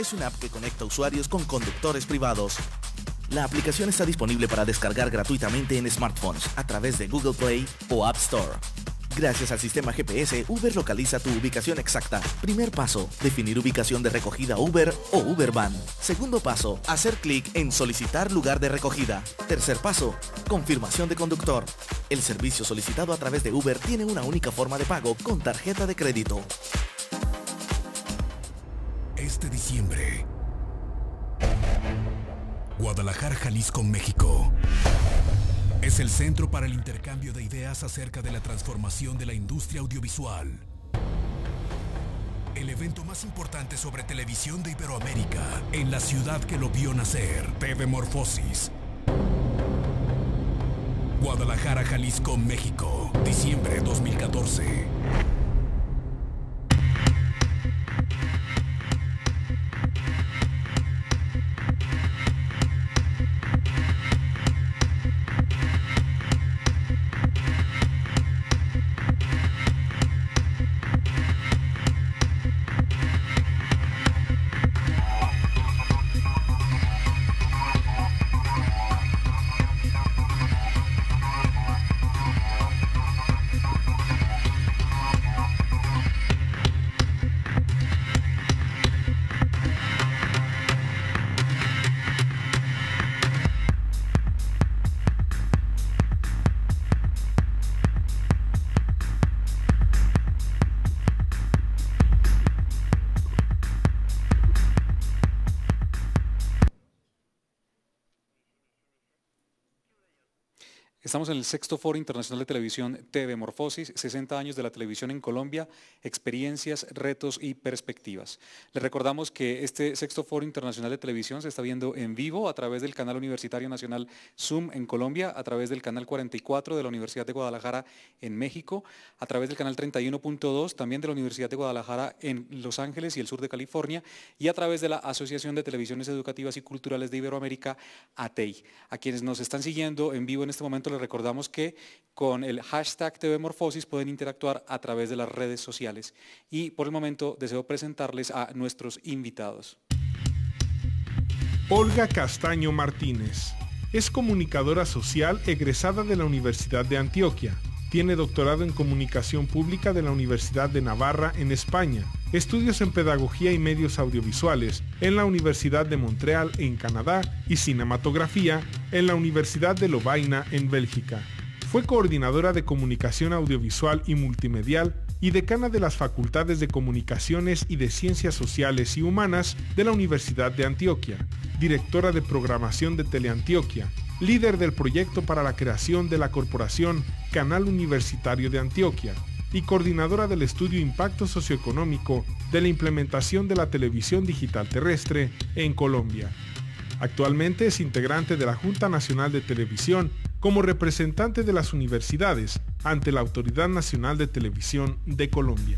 es una app que conecta usuarios con conductores privados. La aplicación está disponible para descargar gratuitamente en smartphones a través de Google Play o App Store. Gracias al sistema GPS, Uber localiza tu ubicación exacta. Primer paso, definir ubicación de recogida Uber o Uber van. Segundo paso, hacer clic en solicitar lugar de recogida. Tercer paso, confirmación de conductor. El servicio solicitado a través de Uber tiene una única forma de pago con tarjeta de crédito. Este diciembre. Guadalajara, Jalisco, México. Es el centro para el intercambio de ideas acerca de la transformación de la industria audiovisual. El evento más importante sobre televisión de Iberoamérica, en la ciudad que lo vio nacer, TV Morfosis. Guadalajara, Jalisco, México, diciembre 2014. Estamos en el sexto foro internacional de televisión TV Morfosis, 60 años de la televisión en Colombia, experiencias, retos y perspectivas. Les recordamos que este sexto foro internacional de televisión se está viendo en vivo a través del canal universitario nacional Zoom en Colombia, a través del canal 44 de la Universidad de Guadalajara en México, a través del canal 31.2 también de la Universidad de Guadalajara en Los Ángeles y el sur de California y a través de la Asociación de Televisiones Educativas y Culturales de Iberoamérica, ATEI. A quienes nos están siguiendo en vivo en este momento recordamos que con el hashtag Morfosis pueden interactuar a través de las redes sociales. Y por el momento deseo presentarles a nuestros invitados. Olga Castaño Martínez. Es comunicadora social egresada de la Universidad de Antioquia. Tiene doctorado en Comunicación Pública de la Universidad de Navarra en España estudios en Pedagogía y Medios Audiovisuales en la Universidad de Montreal en Canadá y Cinematografía en la Universidad de Lovaina en Bélgica. Fue coordinadora de Comunicación Audiovisual y Multimedial y decana de las Facultades de Comunicaciones y de Ciencias Sociales y Humanas de la Universidad de Antioquia, directora de programación de Teleantioquia, líder del proyecto para la creación de la corporación Canal Universitario de Antioquia, y coordinadora del estudio Impacto Socioeconómico de la implementación de la televisión digital terrestre en Colombia. Actualmente es integrante de la Junta Nacional de Televisión como representante de las universidades ante la Autoridad Nacional de Televisión de Colombia.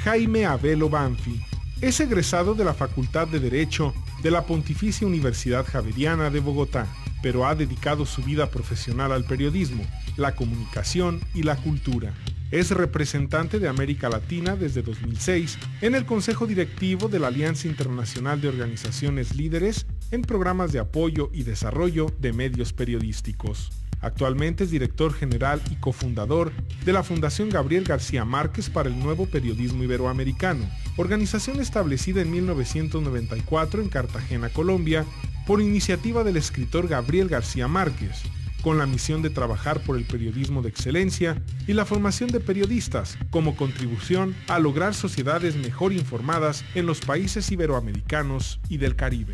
Jaime Abelo Banfi es egresado de la Facultad de Derecho de la Pontificia Universidad Javeriana de Bogotá pero ha dedicado su vida profesional al periodismo, la comunicación y la cultura. Es representante de América Latina desde 2006 en el Consejo Directivo de la Alianza Internacional de Organizaciones Líderes en programas de apoyo y desarrollo de medios periodísticos. Actualmente es director general y cofundador de la Fundación Gabriel García Márquez para el Nuevo Periodismo Iberoamericano, organización establecida en 1994 en Cartagena, Colombia, por iniciativa del escritor Gabriel García Márquez, con la misión de trabajar por el periodismo de excelencia y la formación de periodistas como contribución a lograr sociedades mejor informadas en los países iberoamericanos y del Caribe.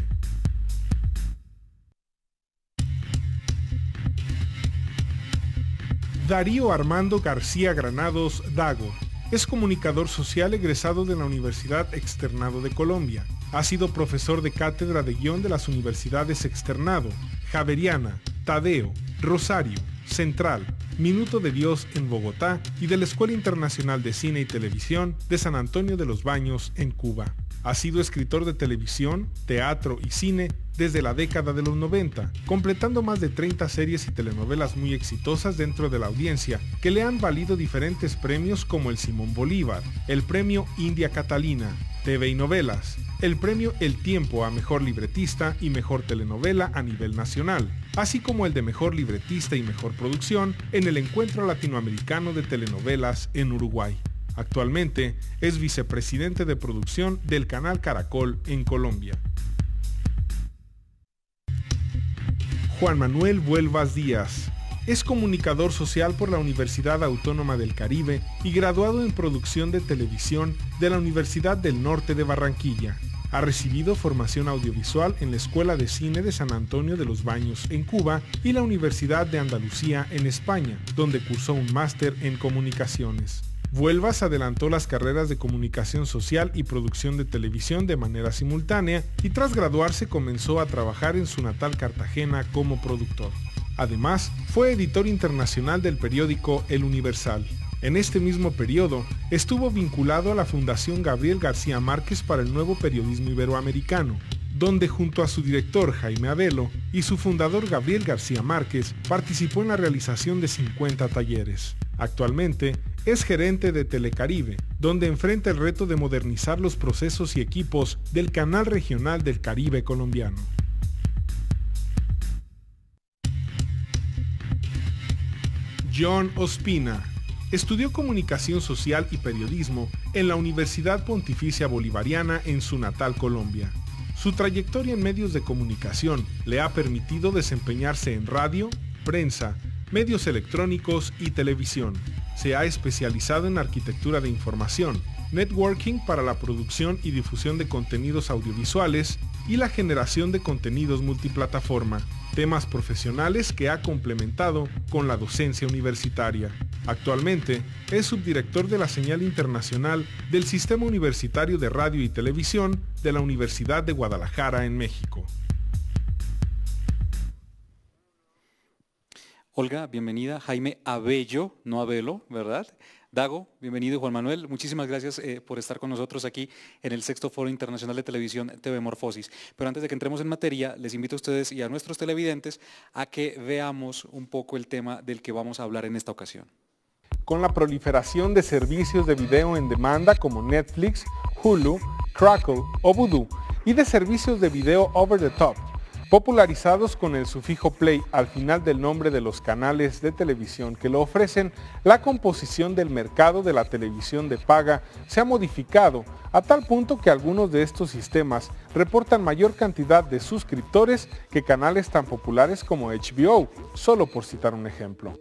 Darío Armando García Granados Dago es comunicador social egresado de la Universidad Externado de Colombia. Ha sido profesor de cátedra de guión de las universidades Externado, Javeriana, Tadeo, Rosario, Central, Minuto de Dios en Bogotá y de la Escuela Internacional de Cine y Televisión de San Antonio de los Baños en Cuba. Ha sido escritor de televisión, teatro y cine desde la década de los 90, completando más de 30 series y telenovelas muy exitosas dentro de la audiencia, que le han valido diferentes premios como el Simón Bolívar, el premio India Catalina, TV y novelas, el premio El Tiempo a Mejor Libretista y Mejor Telenovela a nivel nacional, así como el de Mejor Libretista y Mejor Producción en el Encuentro Latinoamericano de Telenovelas en Uruguay. Actualmente es vicepresidente de producción del canal Caracol en Colombia. Juan Manuel Vuelvas Díaz. Es comunicador social por la Universidad Autónoma del Caribe y graduado en producción de televisión de la Universidad del Norte de Barranquilla. Ha recibido formación audiovisual en la Escuela de Cine de San Antonio de los Baños en Cuba y la Universidad de Andalucía en España, donde cursó un máster en comunicaciones. Vuelvas adelantó las carreras de comunicación social y producción de televisión de manera simultánea y tras graduarse comenzó a trabajar en su natal Cartagena como productor. Además, fue editor internacional del periódico El Universal. En este mismo periodo, estuvo vinculado a la Fundación Gabriel García Márquez para el Nuevo Periodismo Iberoamericano, donde junto a su director Jaime Adelo y su fundador Gabriel García Márquez participó en la realización de 50 talleres. Actualmente es gerente de Telecaribe, donde enfrenta el reto de modernizar los procesos y equipos del canal regional del Caribe colombiano. John Ospina. Estudió comunicación social y periodismo en la Universidad Pontificia Bolivariana en su natal Colombia. Su trayectoria en medios de comunicación le ha permitido desempeñarse en radio, prensa, medios electrónicos y televisión. Se ha especializado en arquitectura de información, networking para la producción y difusión de contenidos audiovisuales y la generación de contenidos multiplataforma, temas profesionales que ha complementado con la docencia universitaria. Actualmente es subdirector de la señal internacional del Sistema Universitario de Radio y Televisión de la Universidad de Guadalajara en México. Olga, bienvenida. Jaime Abello, no Abelo, ¿verdad? Dago, bienvenido. Juan Manuel, muchísimas gracias eh, por estar con nosotros aquí en el Sexto Foro Internacional de Televisión TV Morfosis. Pero antes de que entremos en materia, les invito a ustedes y a nuestros televidentes a que veamos un poco el tema del que vamos a hablar en esta ocasión. Con la proliferación de servicios de video en demanda como Netflix, Hulu, Crackle o Voodoo y de servicios de video over the top popularizados con el sufijo play al final del nombre de los canales de televisión que lo ofrecen, la composición del mercado de la televisión de paga se ha modificado a tal punto que algunos de estos sistemas reportan mayor cantidad de suscriptores que canales tan populares como HBO, solo por citar un ejemplo.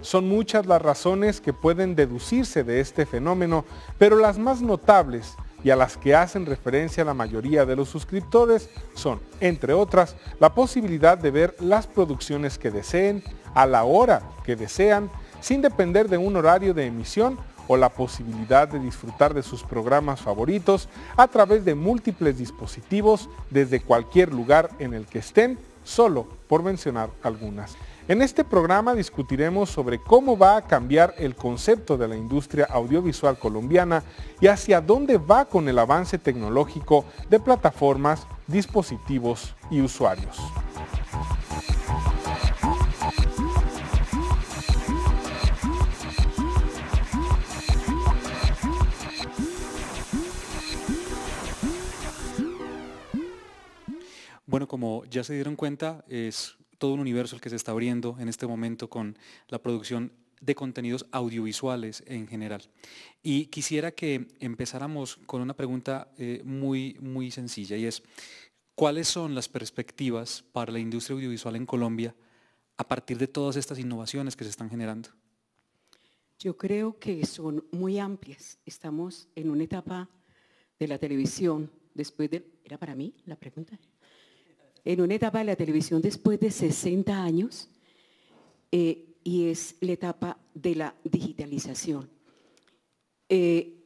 Son muchas las razones que pueden deducirse de este fenómeno, pero las más notables y a las que hacen referencia la mayoría de los suscriptores son, entre otras, la posibilidad de ver las producciones que deseen, a la hora que desean, sin depender de un horario de emisión o la posibilidad de disfrutar de sus programas favoritos a través de múltiples dispositivos desde cualquier lugar en el que estén, solo por mencionar algunas. En este programa discutiremos sobre cómo va a cambiar el concepto de la industria audiovisual colombiana y hacia dónde va con el avance tecnológico de plataformas, dispositivos y usuarios. Bueno, como ya se dieron cuenta, es todo un universo el que se está abriendo en este momento con la producción de contenidos audiovisuales en general. Y quisiera que empezáramos con una pregunta eh, muy, muy sencilla y es, ¿cuáles son las perspectivas para la industria audiovisual en Colombia a partir de todas estas innovaciones que se están generando? Yo creo que son muy amplias. Estamos en una etapa de la televisión, después de... ¿Era para mí la pregunta? en una etapa de la televisión después de 60 años eh, y es la etapa de la digitalización. Eh,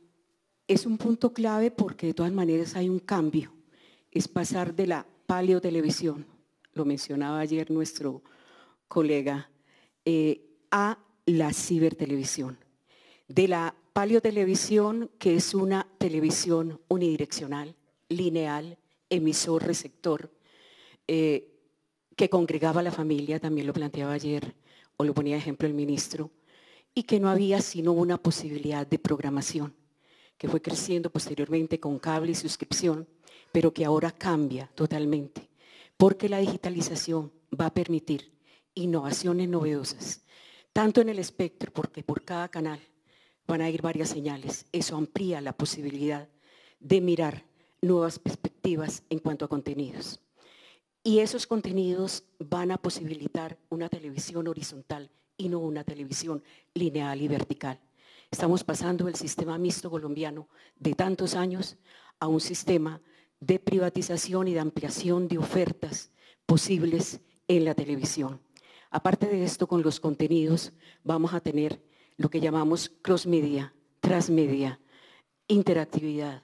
es un punto clave porque de todas maneras hay un cambio. Es pasar de la paleotelevisión, lo mencionaba ayer nuestro colega, eh, a la cibertelevisión. De la paleotelevisión, que es una televisión unidireccional, lineal, emisor, receptor, eh, que congregaba a la familia, también lo planteaba ayer, o lo ponía de ejemplo el ministro, y que no había sino una posibilidad de programación, que fue creciendo posteriormente con cable y suscripción, pero que ahora cambia totalmente, porque la digitalización va a permitir innovaciones novedosas, tanto en el espectro, porque por cada canal van a ir varias señales, eso amplía la posibilidad de mirar nuevas perspectivas en cuanto a contenidos. Y esos contenidos van a posibilitar una televisión horizontal y no una televisión lineal y vertical. Estamos pasando del sistema mixto colombiano de tantos años a un sistema de privatización y de ampliación de ofertas posibles en la televisión. Aparte de esto, con los contenidos vamos a tener lo que llamamos cross media, transmedia, interactividad,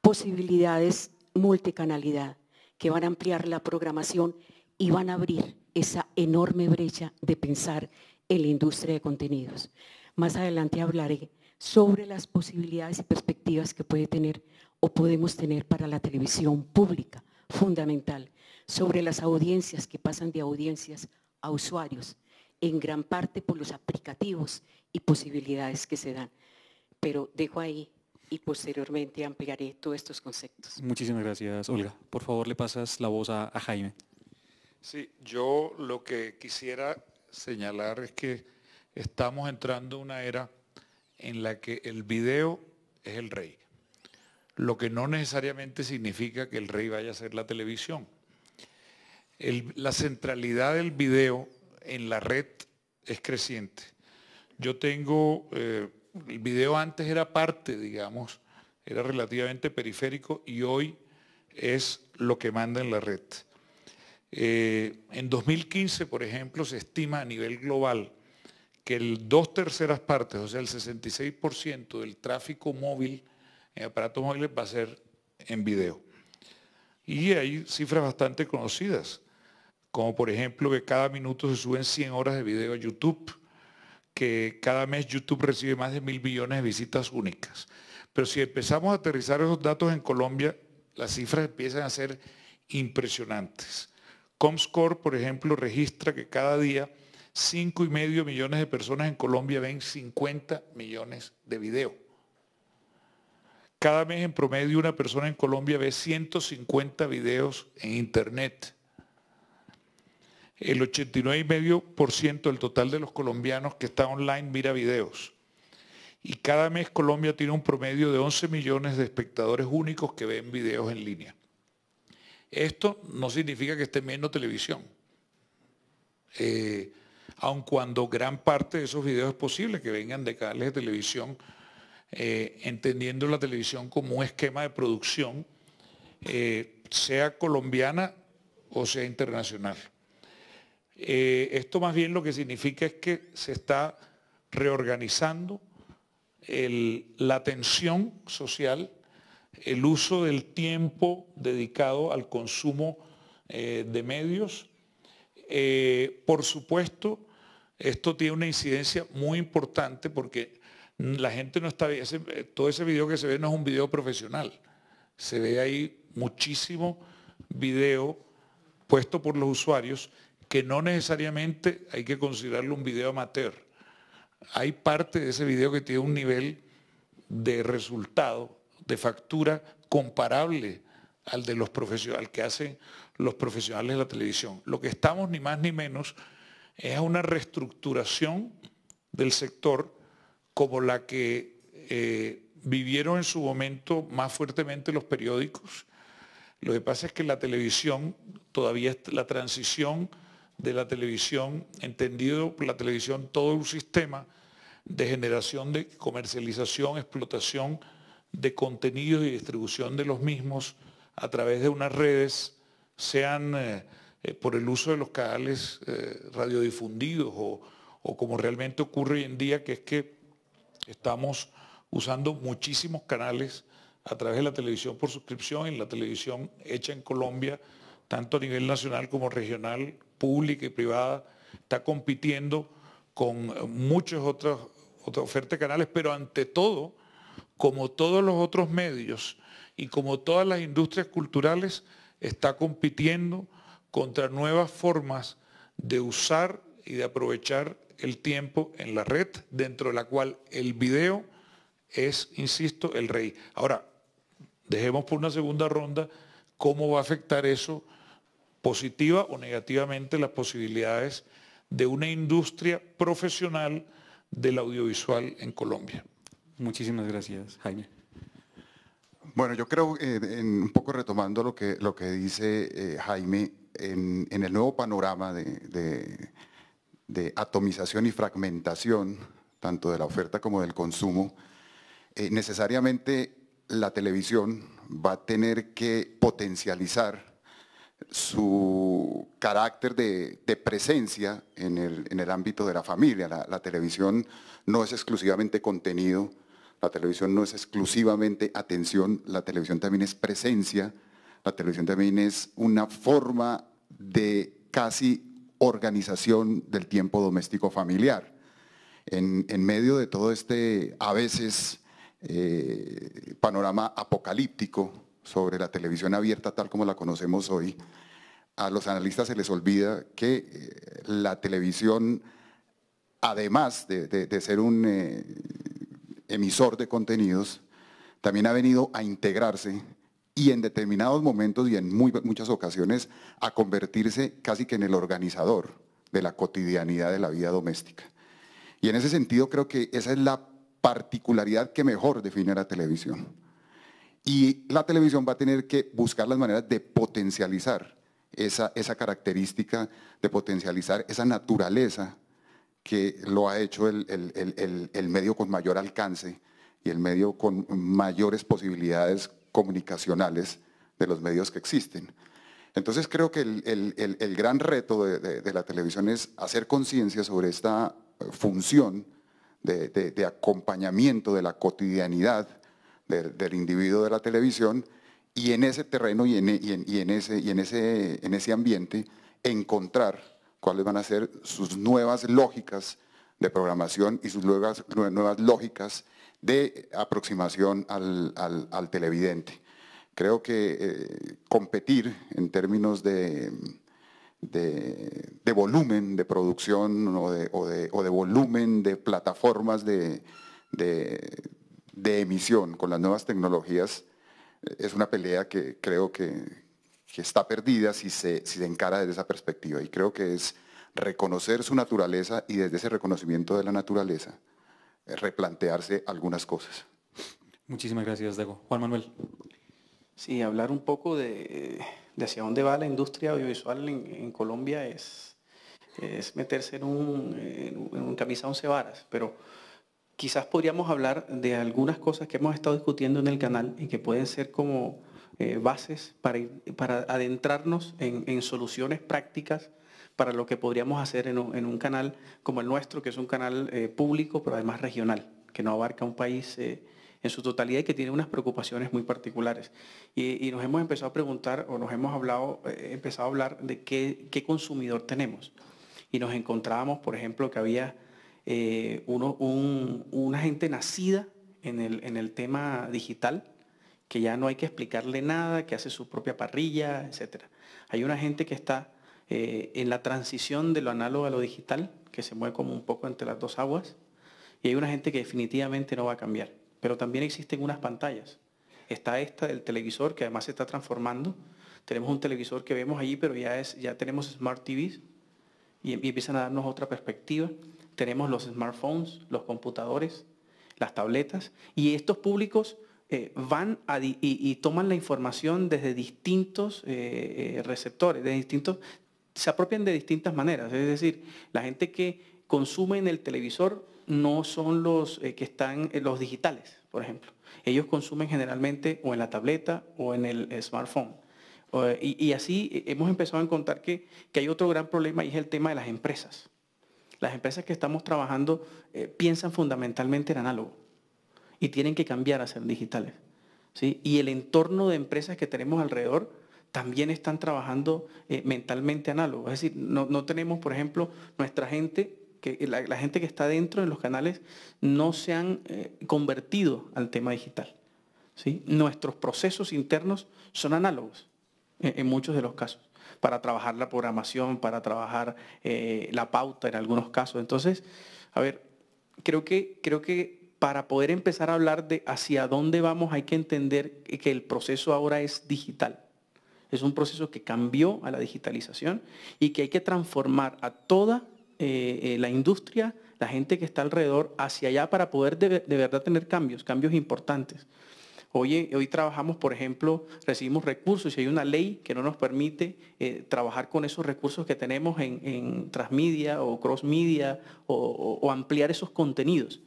posibilidades multicanalidad, que van a ampliar la programación y van a abrir esa enorme brecha de pensar en la industria de contenidos. Más adelante hablaré sobre las posibilidades y perspectivas que puede tener o podemos tener para la televisión pública, fundamental, sobre las audiencias que pasan de audiencias a usuarios, en gran parte por los aplicativos y posibilidades que se dan. Pero dejo ahí y posteriormente ampliaré todos estos conceptos. Muchísimas gracias, Olga. Por favor, le pasas la voz a, Jaime. Sí, yo lo que quisiera señalar es que estamos entrando en una era en la que el video es el rey, lo que no necesariamente significa que el rey vaya a ser la televisión. la centralidad del video en la red es creciente. Yo tengo eh, el video antes era parte, digamos, era relativamente periférico y hoy es lo que manda en la red. Eh, en 2015, por ejemplo, se estima a nivel global que el dos terceras partes, o sea, el 66% del tráfico móvil en eh, aparatos móviles va a ser en video. Y hay cifras bastante conocidas, como por ejemplo que cada minuto se suben 100 horas de video a YouTube que cada mes YouTube recibe más de mil millones de visitas únicas. Pero si empezamos a aterrizar esos datos en Colombia, las cifras empiezan a ser impresionantes. Comscore, por ejemplo, registra que cada día 5,5 millones de personas en Colombia ven 50 millones de videos. Cada mes en promedio una persona en Colombia ve 150 videos en Internet el 89,5% del total de los colombianos que está online mira videos. Y cada mes Colombia tiene un promedio de 11 millones de espectadores únicos que ven videos en línea. Esto no significa que estén viendo televisión, eh, aun cuando gran parte de esos videos es posible que vengan de canales de televisión, eh, entendiendo la televisión como un esquema de producción, eh, sea colombiana o sea internacional. Eh, esto más bien lo que significa es que se está reorganizando la atención social, el uso del tiempo dedicado al consumo eh, de medios. Eh, por supuesto, esto tiene una incidencia muy importante porque la gente no está viendo. todo ese video que se ve no es un video profesional. Se ve ahí muchísimo video puesto por los usuarios que no necesariamente hay que considerarlo un video amateur. Hay parte de ese video que tiene un nivel de resultado, de factura comparable al de los profesionales, que hacen los profesionales de la televisión. Lo que estamos ni más ni menos es una reestructuración del sector como la que eh, vivieron en su momento más fuertemente los periódicos. Lo que pasa es que la televisión todavía la transición de la televisión, entendido por la televisión todo un sistema de generación, de comercialización, explotación de contenidos y distribución de los mismos a través de unas redes, sean eh, eh, por el uso de los canales eh, radiodifundidos o, como realmente ocurre hoy en día, que es que estamos usando muchísimos canales a través de la televisión por suscripción, y la televisión hecha en Colombia, tanto a nivel nacional como regional, pública y privada, está compitiendo con muchas otras, ofertas de canales, pero ante todo, como todos los otros medios y como todas las industrias culturales, está compitiendo contra nuevas formas de usar y de aprovechar el tiempo en la red, dentro de la cual el video es, insisto, el rey. Ahora, dejemos por una segunda ronda cómo va a afectar eso positiva o negativamente las posibilidades de una industria profesional del audiovisual en Colombia. Muchísimas gracias, Jaime. Bueno, yo creo, eh, en, un poco retomando lo que, lo que dice eh, Jaime, en, el nuevo panorama de, atomización y fragmentación, tanto de la oferta como del consumo, eh, necesariamente la televisión va a tener que potencializar su carácter de, presencia en el, ámbito de la familia. La, televisión no es exclusivamente contenido, la televisión no es exclusivamente atención, la televisión también es presencia, la televisión también es una forma de casi organización del tiempo doméstico familiar. En, medio de todo este, a veces, eh, panorama apocalíptico, sobre la televisión abierta tal como la conocemos hoy, a los analistas se les olvida que eh, la televisión, además de, ser un eh, emisor de contenidos, también ha venido a integrarse y en determinados momentos y en muchas ocasiones a convertirse casi que en el organizador de la cotidianidad de la vida doméstica. Y en ese sentido creo que esa es la particularidad que mejor define la televisión y la televisión va a tener que buscar las maneras de potencializar esa, característica, de potencializar esa naturaleza que lo ha hecho el, medio con mayor alcance y el medio con mayores posibilidades comunicacionales de los medios que existen. Entonces creo que el, gran reto de, la televisión es hacer conciencia sobre esta eh, función de acompañamiento de la cotidianidad del individuo de la televisión, y en ese terreno y en, ese, y en, ese, en ese ambiente encontrar cuáles van a ser sus nuevas lógicas de programación y sus nuevas, nuevas lógicas de aproximación al, televidente. Creo que eh, competir en términos de, volumen de producción o de, volumen de plataformas de, de emisión con las nuevas tecnologías eh, es una pelea que creo que, que está perdida si se, se encara desde esa perspectiva. Y creo que es reconocer su naturaleza y desde ese reconocimiento de la naturaleza eh, replantearse algunas cosas. Muchísimas gracias, Diego Juan Manuel. Sí, hablar un poco de, hacia dónde va la industria audiovisual en, Colombia es, es meterse en un, en un, en un camisa once varas, pero quizás podríamos hablar de algunas cosas que hemos estado discutiendo en el canal y que pueden ser como eh, bases para, adentrarnos en, soluciones prácticas para lo que podríamos hacer en un, canal como el nuestro, que es un canal eh, público, pero además regional, que no abarca un país eh, en su totalidad y que tiene unas preocupaciones muy particulares. Y, nos hemos empezado a preguntar o nos hemos hablado, empezado a hablar de qué consumidor tenemos. Y nos encontrábamos, por ejemplo, que había eh, una gente nacida en el, tema digital, que ya no hay que explicarle nada, que hace su propia parrilla, etc. Hay una gente que está eh, en la transición de lo análogo a lo digital, que se mueve como un poco entre las dos aguas, y hay una gente que definitivamente no va a cambiar. Pero también existen unas pantallas. Está esta del televisor, que además se está transformando. Tenemos un televisor que vemos allí, pero ya, es, ya tenemos smart TVs Em-, y empiezan a darnos otra perspectiva. Tenemos los smartphones, los computadores, las tabletas, y estos públicos eh, van y, toman la información desde distintos eh, eh, receptores, de distintos, se apropian de distintas maneras. Es decir, la gente que consume en el televisor no son los que están, los digitales, por ejemplo. Ellos consumen generalmente o en la tableta o en el smartphone. Y, así eh, hemos empezado a encontrar que, hay otro gran problema y es el tema de las empresas. Las empresas que estamos trabajando eh, piensan fundamentalmente en análogo y tienen que cambiar a ser digitales. Y el entorno de empresas que tenemos alrededor también están trabajando eh, mentalmente análogo. Es decir, no, tenemos, por ejemplo, nuestra gente, la, gente que está dentro de los canales no se han convertido al tema digital. Nuestros procesos internos son análogos en muchos de los casos, para trabajar la programación, para trabajar eh, la pauta en algunos casos. Entonces, a ver, creo que, creo que para poder empezar a hablar de hacia dónde vamos hay que entender que el proceso ahora es digital. Es un proceso que cambió a la digitalización y que hay que transformar a toda eh, eh, la industria, la gente que está alrededor, hacia allá para poder de verdad tener cambios, cambios importantes. Hoy, eh, hoy trabajamos, por ejemplo, recibimos recursos y hay una ley que no nos permite eh, trabajar con esos recursos que tenemos en, transmedia o crossmedia o, ampliar esos contenidos.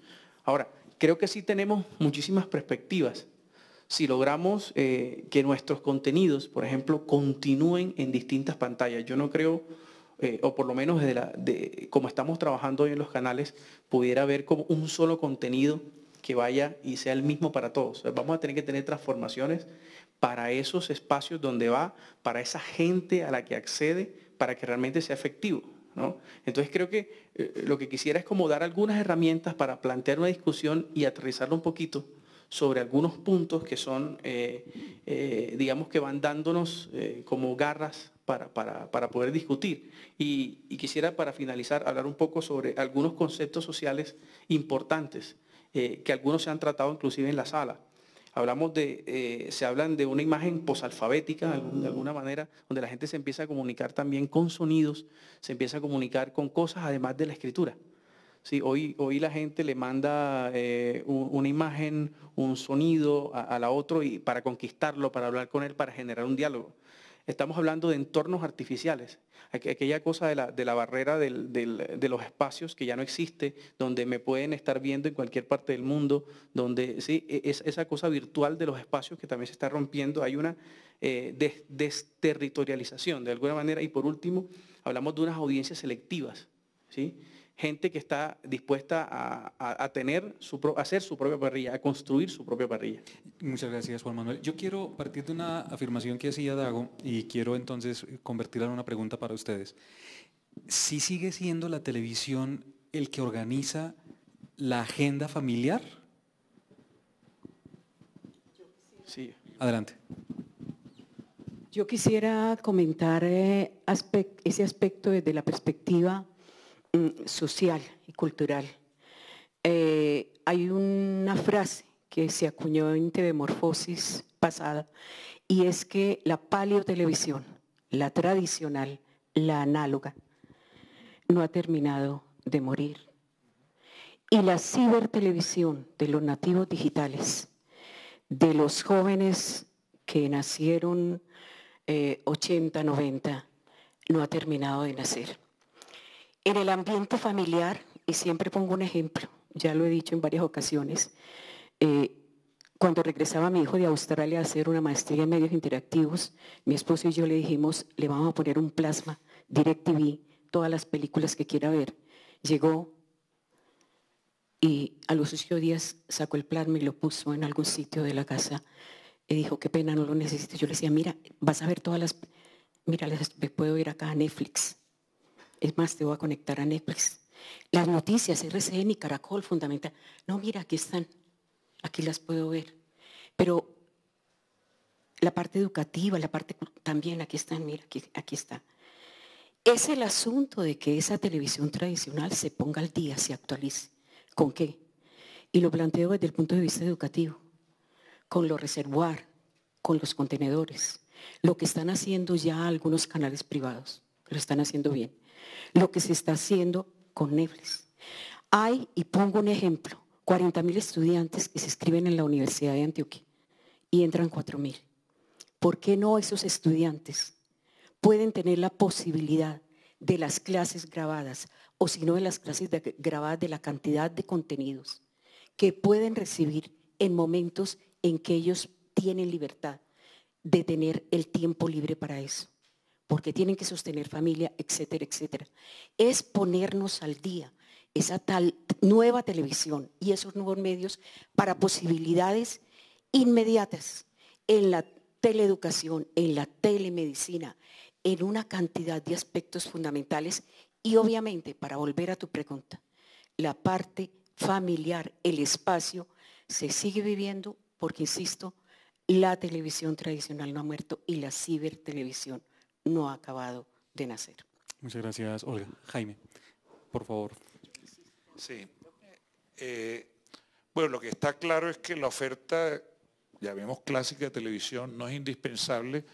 Ahora, creo que sí tenemos muchísimas perspectivas si logramos eh, que nuestros contenidos, por ejemplo, continúen en distintas pantallas. Yo no creo, o por lo menos desde como estamos trabajando hoy en los canales, pudiera haber como un solo contenido que vaya y sea el mismo para todos. Vamos a tener que tener transformaciones para esos espacios donde va, para esa gente a la que accede, para que realmente sea efectivo. Entonces creo que eh, lo que quisiera es como dar algunas herramientas para plantear una discusión y aterrizarlo un poquito sobre algunos puntos que son, eh, eh, digamos que van dándonos como garras para, poder discutir. y, quisiera, para finalizar, hablar un poco sobre algunos conceptos sociales importantes eh, que algunos se han tratado inclusive en la sala. Hablamos de, eh, se hablan de una imagen posalfabética, de alguna manera, donde la gente se empieza a comunicar también con sonidos, se empieza a comunicar con cosas además de la escritura. hoy, hoy la gente le manda eh, una imagen, un sonido a, a, la otro y para conquistarlo, para hablar con él, para generar un diálogo. Estamos hablando de entornos artificiales, aquella cosa de la, barrera de los espacios que ya no existe, donde me pueden estar viendo en cualquier parte del mundo, donde e-, es esa cosa virtual de los espacios que también se está rompiendo, hay una eh, desterritorialización de alguna manera. Y por último, hablamos de unas audiencias selectivas, ¿sí? gente que está dispuesta a, tener su hacer su propia parrilla, a construir su propia parrilla. Muchas gracias, Juan Manuel. Yo quiero partir de una afirmación que hacía Dago y quiero entonces convertirla en una pregunta para ustedes. ¿Sí sigue siendo la televisión el que organiza la agenda familiar? Sí. Adelante. Yo quisiera comentar eh, ese aspecto desde la perspectiva Mm, social y cultural. Eh, hay una frase que se acuñó en TV pasada y es que la paleotelevisión, la tradicional, la análoga, no ha terminado de morir. Y la cibertelevisión de los nativos digitales, de los jóvenes que nacieron 80, eh, 90, no ha terminado de nacer. En el ambiente familiar, y siempre pongo un ejemplo, ya lo he dicho en varias ocasiones, eh, cuando regresaba mi hijo de Australia a hacer una maestría en medios interactivos, mi esposo y yo le dijimos, le vamos a poner un plasma, DirecTV, todas las películas que quiera ver. Llegó y a los ocho días sacó el plasma y lo puso en algún sitio de la casa. Y dijo, qué pena, no lo necesito. Yo le decía, mira, vas a ver todas las... Mira, les puedo ir acá a Netflix. Es más, te voy a conectar a Netflix. Las noticias, RCN y Caracol, fundamental. No, mira, aquí están. Aquí las puedo ver. Pero la parte educativa, la parte también, aquí están, mira, aquí, aquí está. Es el asunto de que esa televisión tradicional se ponga al día, se actualice. ¿Con qué? Y lo planteo desde el punto de vista educativo, con lo reservoir, con los contenedores, lo que están haciendo ya algunos canales privados, lo están haciendo bien lo que se está haciendo con Nebles. Hay, y pongo un ejemplo, 40.000 estudiantes que se inscriben en la Universidad de Antioquia y entran 4.000. ¿Por qué no esos estudiantes pueden tener la posibilidad de las clases grabadas o si no de las clases grabadas de la cantidad de contenidos que pueden recibir en momentos en que ellos tienen libertad de tener el tiempo libre para eso? porque tienen que sostener familia, etcétera, etcétera. Es ponernos al día esa tal nueva televisión y esos nuevos medios para posibilidades inmediatas en la teleeducación, en la telemedicina, en una cantidad de aspectos fundamentales y obviamente, para volver a tu pregunta, la parte familiar, el espacio, se sigue viviendo porque, insisto, la televisión tradicional no ha muerto y la cibertelevisión no ha acabado de nacer. Muchas gracias, Olga. Jaime, por favor. Sí. Eh, bueno, lo que está claro es que la oferta, ya vemos clásica de televisión, no es indispensable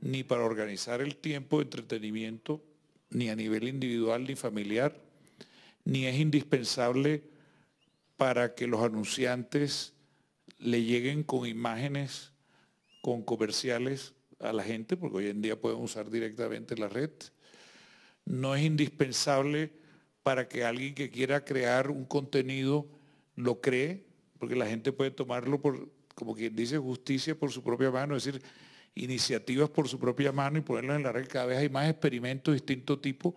ni para organizar el tiempo de entretenimiento, ni a nivel individual ni familiar, ni es indispensable para que los anunciantes le lleguen con imágenes, con comerciales a la gente, porque hoy en día pueden usar directamente la red. No es indispensable para que alguien que quiera crear un contenido lo cree, porque la gente puede tomarlo por, como quien dice, justicia por su propia mano, es decir, iniciativas por su propia mano y ponerlas en la red. Cada vez hay más experimentos de distinto tipo.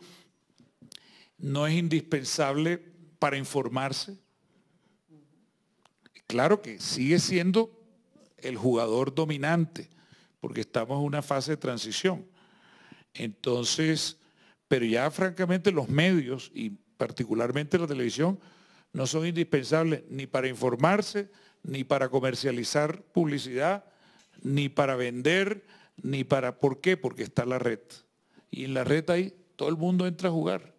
No es indispensable para informarse. Claro que sigue siendo el jugador dominante porque estamos en una fase de transición. Entonces, pero ya francamente los medios y particularmente la televisión no son indispensables ni para informarse, ni para comercializar publicidad, ni para vender, ni para... ¿Por qué? Porque está la red. Y en la red ahí todo el mundo entra a jugar.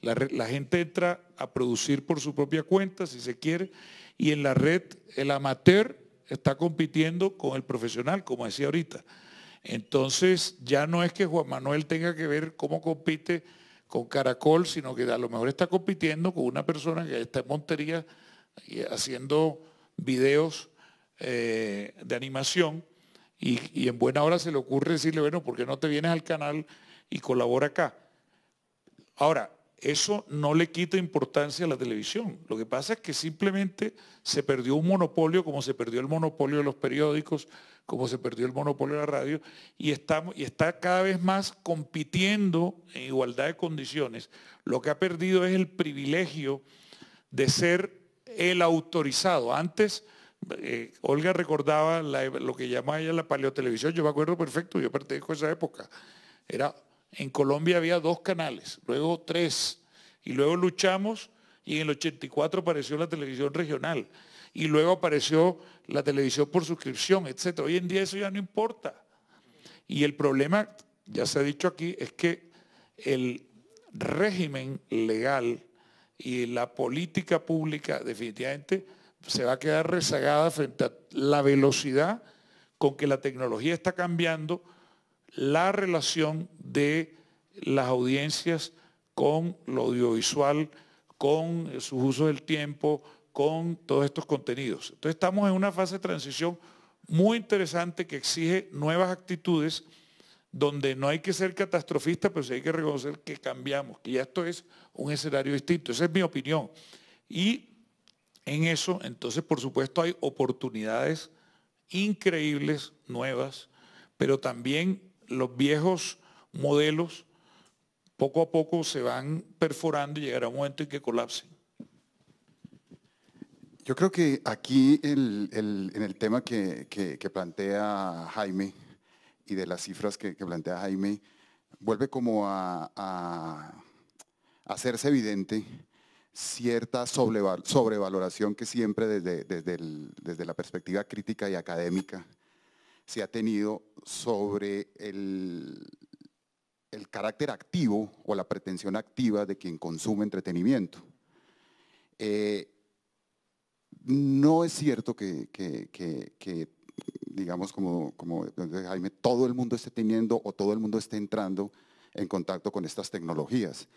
La, gente entra a producir por su propia cuenta, si se quiere, y en la red el amateur está compitiendo con el profesional, como decía ahorita. Entonces, ya no es que Juan Manuel tenga que ver cómo compite con Caracol, sino que a lo mejor está compitiendo con una persona que está en Montería haciendo videos eh, de animación y, y, en buena hora se le ocurre decirle, bueno, ¿por qué no te vienes al canal y colabora acá? Ahora, eso no le quita importancia a la televisión. Lo que pasa es que simplemente se perdió un monopolio como se perdió el monopolio de los periódicos, como se perdió el monopolio de la radio, y, estamos, y está cada vez más compitiendo en igualdad de condiciones. Lo que ha perdido es el privilegio de ser el autorizado. Antes, eh, Olga recordaba lo que llamaba ella la paleotelevisión, yo me acuerdo perfecto, yo pertenezco a esa época. Era en Colombia había dos canales, luego tres, y luego luchamos y en el 84 apareció la televisión regional y luego apareció la televisión por suscripción, etc. Hoy en día eso ya no importa. Y el problema, ya se ha dicho aquí, es que el régimen legal y la política pública definitivamente se va a quedar rezagada frente a la velocidad con que la tecnología está cambiando la relación de las audiencias con lo audiovisual, con sus usos del tiempo, con todos estos contenidos. Entonces estamos en una fase de transición muy interesante que exige nuevas actitudes donde no hay que ser catastrofista, pero sí hay que reconocer que cambiamos, que ya esto es un escenario distinto. Esa es mi opinión. Y en eso, entonces, por supuesto, hay oportunidades increíbles, nuevas, pero también los viejos modelos poco a poco se van perforando y llegará un momento en que colapsen. Yo creo que aquí en el tema que, plantea Jaime y de las cifras que, plantea Jaime, vuelve como a, hacerse evidente cierta sobrevaloración que siempre desde, desde la perspectiva crítica y académica se ha tenido sobre el, carácter activo o la pretensión activa de quien consume entretenimiento. Eh, no es cierto que, digamos, como, como, Jaime, todo el mundo esté teniendo o todo el mundo esté entrando en contacto con estas tecnologías.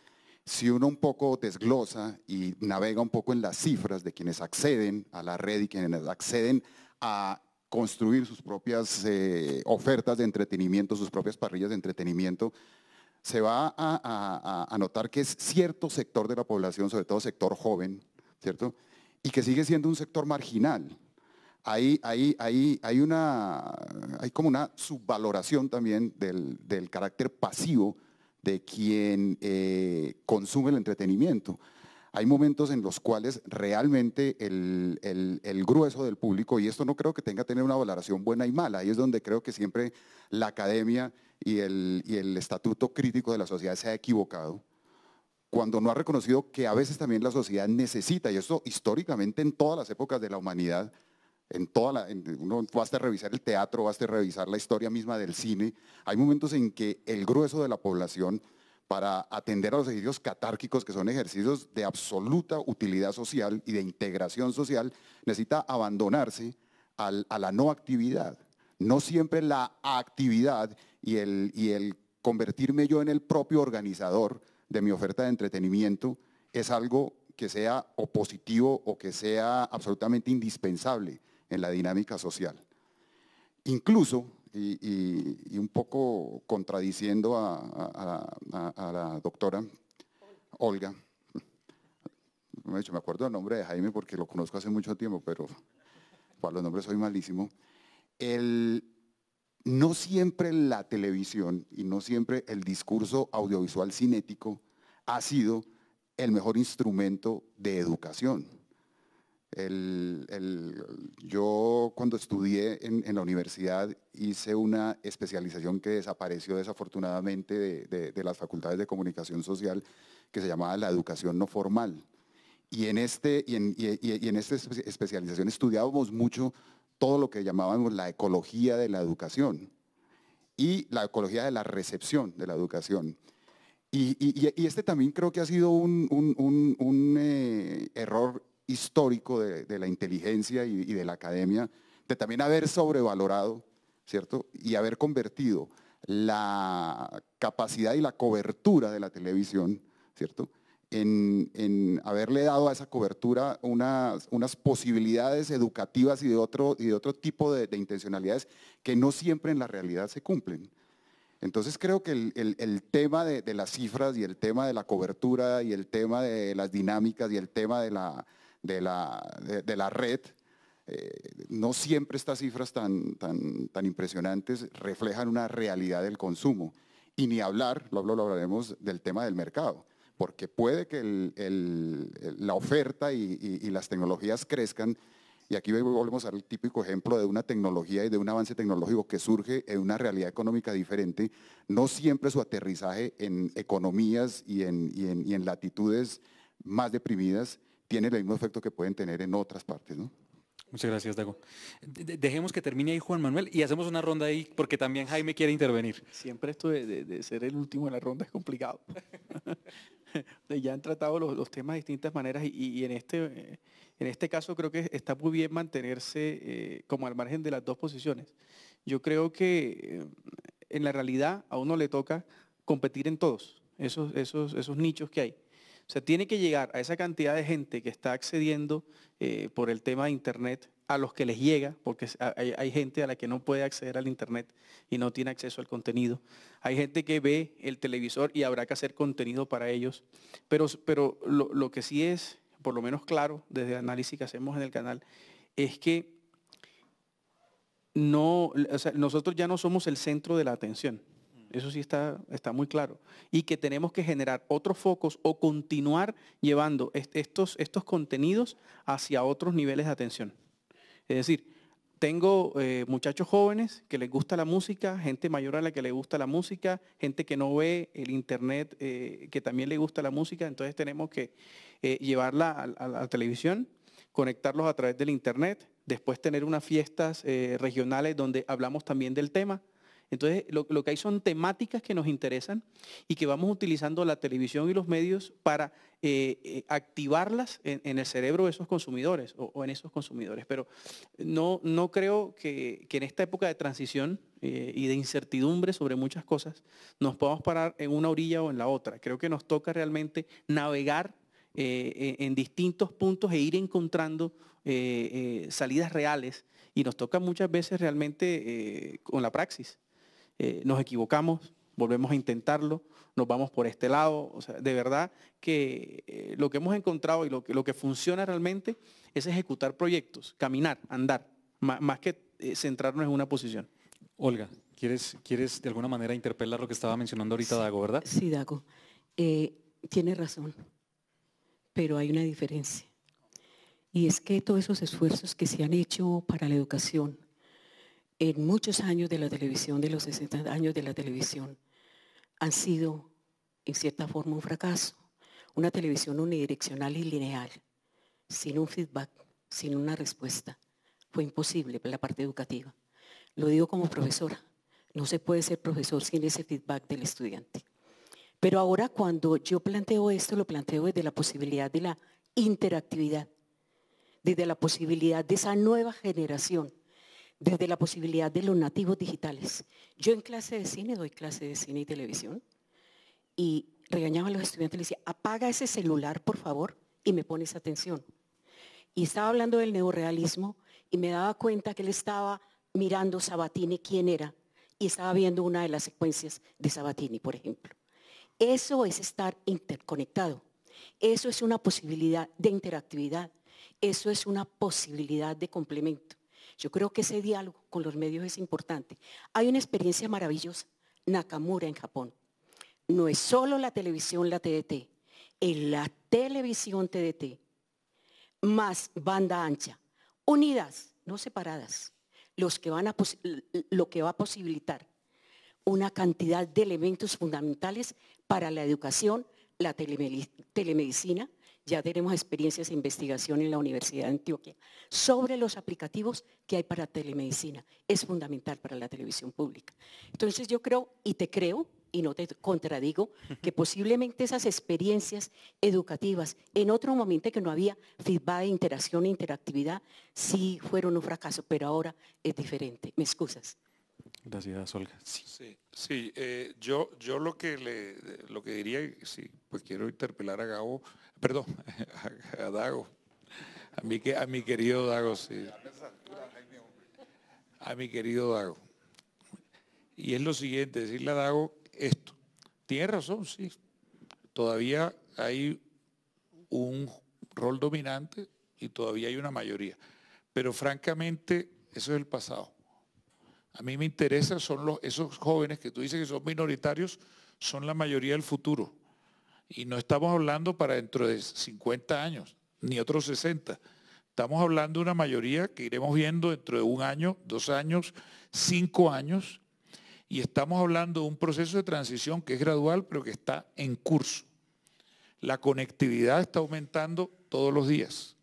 Si uno un poco desglosa y navega un poco en las cifras de quienes acceden a la red y quienes acceden a construir sus propias eh, ofertas de entretenimiento, sus propias parrillas de entretenimiento, se va a, notar que es cierto sector de la población, sobre todo sector joven, ¿cierto? Y que sigue siendo un sector marginal. Ahí, ahí, ahí hay, una, hay como una subvaloración también del, carácter pasivo de quien eh, consume el entretenimiento hay momentos en los cuales realmente el, grueso del público, y esto no creo que tenga que tener una valoración buena y mala, ahí es donde creo que siempre la academia y el, estatuto crítico de la sociedad se ha equivocado, cuando no ha reconocido que a veces también la sociedad necesita, y esto históricamente en todas las épocas de la humanidad, en toda la, uno, basta revisar el teatro, basta revisar la historia misma del cine, hay momentos en que el grueso de la población para atender a los ejercicios catárquicos, que son ejercicios de absoluta utilidad social y de integración social, necesita abandonarse a la no actividad. No siempre la actividad y el, y el convertirme yo en el propio organizador de mi oferta de entretenimiento es algo que sea positivo o que sea absolutamente indispensable en la dinámica social. Incluso y, un poco contradiciendo a, la doctora Olga. Me acuerdo el nombre de Jaime porque lo conozco hace mucho tiempo, pero para los nombres soy malísimo. no siempre la televisión y no siempre el discurso audiovisual cinético ha sido el mejor instrumento de educación. El, yo cuando estudié en, la universidad hice una especialización que desapareció desafortunadamente de, las facultades de comunicación social que se llamaba la educación no formal. Y en, este, y en, esta especialización estudiábamos mucho todo lo que llamábamos la ecología de la educación y la ecología de la recepción de la educación. Y, este también creo que ha sido un, un, un, eh, error histórico de, la inteligencia y, de la academia, de también haber sobrevalorado, ¿cierto? Y haber convertido la capacidad y la cobertura de la televisión, ¿cierto? En, haberle dado a esa cobertura unas, posibilidades educativas y de otro, tipo de, intencionalidades que no siempre en la realidad se cumplen. Entonces creo que el, tema de, de, las cifras y el tema de la cobertura y el tema de las dinámicas y el tema de la, de la, red. Eh, no siempre estas cifras tan, tan, tan impresionantes reflejan una realidad del consumo. Y ni hablar, lo, lo hablaremos del tema del mercado, porque puede que la oferta y, las tecnologías crezcan, y aquí volvemos al típico ejemplo de una tecnología y de un avance tecnológico que surge en una realidad económica diferente, no siempre su aterrizaje en economías y en latitudes más deprimidas tiene el mismo efecto que pueden tener en otras partes. Muchas gracias, Dago. dejemos que termine ahí Juan Manuel y hacemos una ronda ahí porque también Jaime quiere intervenir. Siempre esto de, ser el último en la ronda es complicado. ya han tratado los, temas de distintas maneras y, en, este, eh, en este caso creo que está muy bien mantenerse eh, como al margen de las dos posiciones. Yo creo que eh, en la realidad a uno le toca competir en todos esos, esos, esos nichos que hay. Se tiene que llegar a esa cantidad de gente que está accediendo eh, por el tema de Internet, a los que les llega, porque hay, gente a la que no puede acceder al Internet y no tiene acceso al contenido. Hay gente que ve el televisor y habrá que hacer contenido para ellos. Pero, pero lo, que sí es, por lo menos claro, desde el análisis que hacemos en el canal, es que no, nosotros ya no somos el centro de la atención. Eso sí está, está muy claro. Y que tenemos que generar otros focos o continuar llevando estos, estos contenidos hacia otros niveles de atención. Es decir, tengo eh, muchachos jóvenes que les gusta la música, gente mayor a la que le gusta la música, gente que no ve el internet eh, que también le gusta la música, entonces tenemos que eh, llevarla a, la televisión, conectarlos a través del internet, después tener unas fiestas regionales donde hablamos también del tema entonces, lo, que hay son temáticas que nos interesan y que vamos utilizando la televisión y los medios para eh, eh, activarlas en, el cerebro de esos consumidores o, en esos consumidores. Pero no, creo que, en esta época de transición eh, y de incertidumbre sobre muchas cosas nos podamos parar en una orilla o en la otra. Creo que nos toca realmente navegar en distintos puntos e ir encontrando salidas reales y nos toca muchas veces realmente con la praxis. Eh, nos equivocamos, volvemos a intentarlo, nos vamos por este lado. de verdad que eh, lo que hemos encontrado y lo que, lo que funciona realmente es ejecutar proyectos, caminar, andar, más, que eh, centrarnos en una posición. Olga, ¿quieres, ¿quieres de alguna manera interpelar lo que estaba mencionando ahorita Dago, verdad? Sí, Dago. tiene razón, pero hay una diferencia. Y es que todos esos esfuerzos que se han hecho para la educación, en muchos años de la televisión, de los 60 años de la televisión, han sido en cierta forma un fracaso. Una televisión unidireccional y lineal, sin un feedback, sin una respuesta. Fue imposible para la parte educativa. Lo digo como profesora. No se puede ser profesor sin ese feedback del estudiante. Pero ahora cuando yo planteo esto, lo planteo desde la posibilidad de la interactividad, desde la posibilidad de esa nueva generación desde la posibilidad de los nativos digitales. Yo en clase de cine doy clase de cine y televisión y regañaba a los estudiantes, les decía, apaga ese celular, por favor, y me pones atención. Y estaba hablando del neorealismo y me daba cuenta que él estaba mirando Sabatini quién era y estaba viendo una de las secuencias de Sabatini, por ejemplo. Eso es estar interconectado. Eso es una posibilidad de interactividad. Eso es una posibilidad de complemento. Yo creo que ese diálogo con los medios es importante. Hay una experiencia maravillosa, Nakamura en Japón. No es solo la televisión, la TDT, es la televisión TDT, más banda ancha, unidas, no separadas, que lo que va a posibilitar una cantidad de elementos fundamentales para la educación, la telemedicina, ya tenemos experiencias de investigación en la Universidad de Antioquia sobre los aplicativos que hay para telemedicina. Es fundamental para la televisión pública. Entonces yo creo, y te creo, y no te contradigo, que posiblemente esas experiencias educativas en otro momento que no había feedback, interacción, e interactividad, sí fueron un fracaso, pero ahora es diferente. ¿Me excusas? Gracias, Olga. Sí, sí, eh, yo, yo lo que lo que diría, sí, pues quiero interpelar a Gabo, perdón, a, Dago, a mi, querido Dago, A mi querido Dago. Y es lo siguiente, decirle a Dago esto. Tiene razón, sí. Todavía hay un rol dominante y todavía hay una mayoría. Pero francamente, eso es el pasado. A mí me interesa son esos jóvenes que tú dices que son minoritarios, son la mayoría del futuro. Y no estamos hablando para dentro de 50 años, ni otros 60. Estamos hablando de una mayoría que iremos viendo dentro de un año, dos años, cinco años. Y estamos hablando de un proceso de transición que es gradual, pero que está en curso. La conectividad está aumentando todos los días.